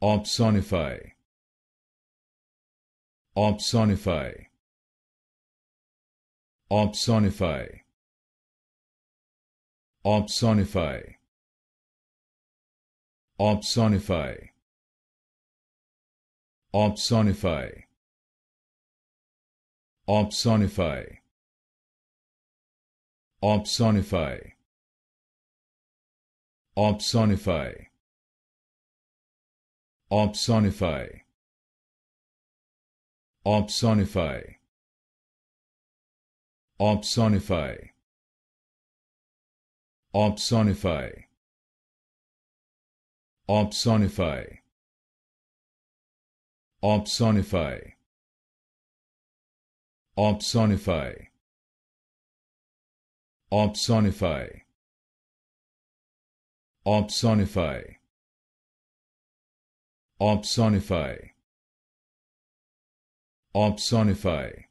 Obsonify. Obsonify. Obsonify. Obsonify. Obsonify. Obsonify. Obsonify. Obsonify. Obsonify. Obsonify. Obsonify. Obsonify. Obsonify. Obsonify. Obsonify. Obsonify. Obsonify. Obsonify. Opsonify. Opsonify.